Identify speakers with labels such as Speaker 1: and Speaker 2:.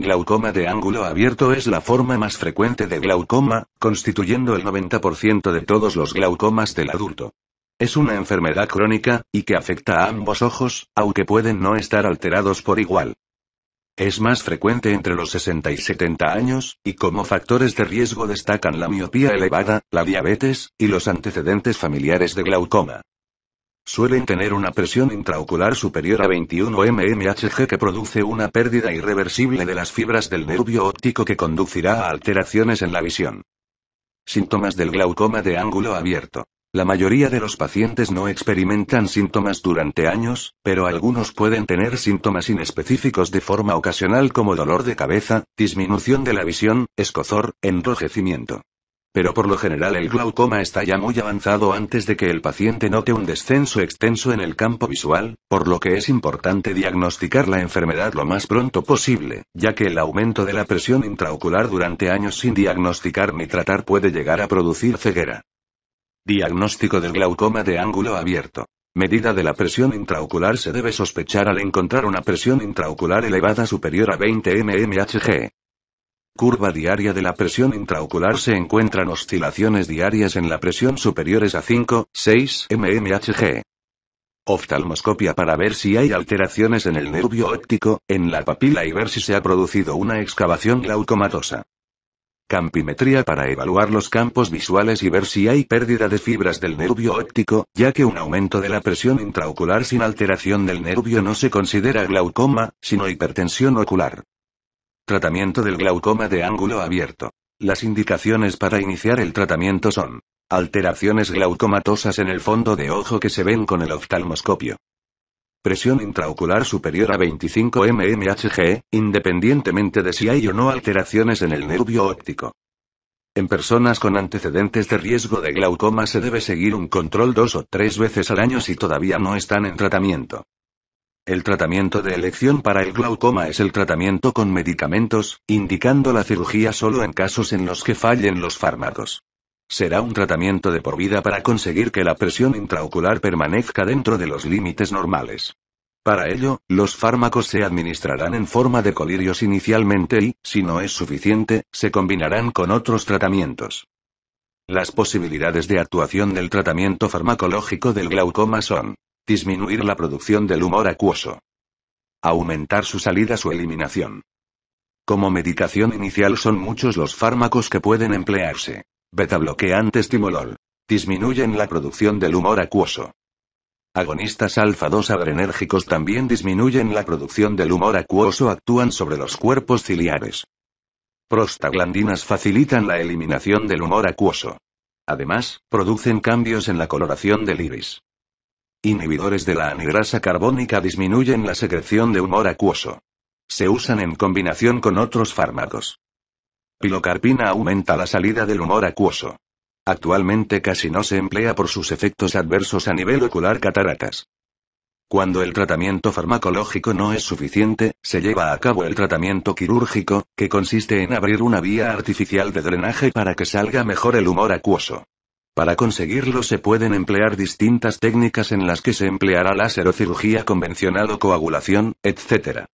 Speaker 1: Glaucoma de ángulo abierto es la forma más frecuente de glaucoma, constituyendo el 90% de todos los glaucomas del adulto. Es una enfermedad crónica, y que afecta a ambos ojos, aunque pueden no estar alterados por igual. Es más frecuente entre los 60 y 70 años, y como factores de riesgo destacan la miopía elevada, la diabetes, y los antecedentes familiares de glaucoma. Suelen tener una presión intraocular superior a 21 mmHg que produce una pérdida irreversible de las fibras del nervio óptico que conducirá a alteraciones en la visión. Síntomas del glaucoma de ángulo abierto. La mayoría de los pacientes no experimentan síntomas durante años, pero algunos pueden tener síntomas inespecíficos de forma ocasional como dolor de cabeza, disminución de la visión, escozor, enrojecimiento. Pero por lo general el glaucoma está ya muy avanzado antes de que el paciente note un descenso extenso en el campo visual, por lo que es importante diagnosticar la enfermedad lo más pronto posible, ya que el aumento de la presión intraocular durante años sin diagnosticar ni tratar puede llegar a producir ceguera. Diagnóstico del glaucoma de ángulo abierto. Medida de la presión intraocular se debe sospechar al encontrar una presión intraocular elevada superior a 20 mmHg. Curva diaria de la presión intraocular se encuentran oscilaciones diarias en la presión superiores a 5, 6 mmHg. Oftalmoscopia para ver si hay alteraciones en el nervio óptico, en la papila y ver si se ha producido una excavación glaucomatosa. Campimetría para evaluar los campos visuales y ver si hay pérdida de fibras del nervio óptico, ya que un aumento de la presión intraocular sin alteración del nervio no se considera glaucoma, sino hipertensión ocular. Tratamiento del glaucoma de ángulo abierto. Las indicaciones para iniciar el tratamiento son alteraciones glaucomatosas en el fondo de ojo que se ven con el oftalmoscopio. Presión intraocular superior a 25 mmHg, independientemente de si hay o no alteraciones en el nervio óptico. En personas con antecedentes de riesgo de glaucoma se debe seguir un control dos o tres veces al año si todavía no están en tratamiento. El tratamiento de elección para el glaucoma es el tratamiento con medicamentos, indicando la cirugía solo en casos en los que fallen los fármacos. Será un tratamiento de por vida para conseguir que la presión intraocular permanezca dentro de los límites normales. Para ello, los fármacos se administrarán en forma de colirios inicialmente y, si no es suficiente, se combinarán con otros tratamientos. Las posibilidades de actuación del tratamiento farmacológico del glaucoma son disminuir la producción del humor acuoso, aumentar su salida, su eliminación. Como medicación inicial son muchos los fármacos que pueden emplearse. Beta bloqueante estimolol. Disminuyen la producción del humor acuoso. Agonistas alfa-2 adrenérgicos también disminuyen la producción del humor acuoso, actúan sobre los cuerpos ciliares. Prostaglandinas facilitan la eliminación del humor acuoso. Además, producen cambios en la coloración del iris. Inhibidores de la anidrasa carbónica disminuyen la secreción de humor acuoso. Se usan en combinación con otros fármacos. Pilocarpina aumenta la salida del humor acuoso. Actualmente casi no se emplea por sus efectos adversos a nivel ocular cataratas. Cuando el tratamiento farmacológico no es suficiente, se lleva a cabo el tratamiento quirúrgico, que consiste en abrir una vía artificial de drenaje para que salga mejor el humor acuoso. Para conseguirlo se pueden emplear distintas técnicas en las que se empleará láser serocirugía cirugía convencional o coagulación, etc.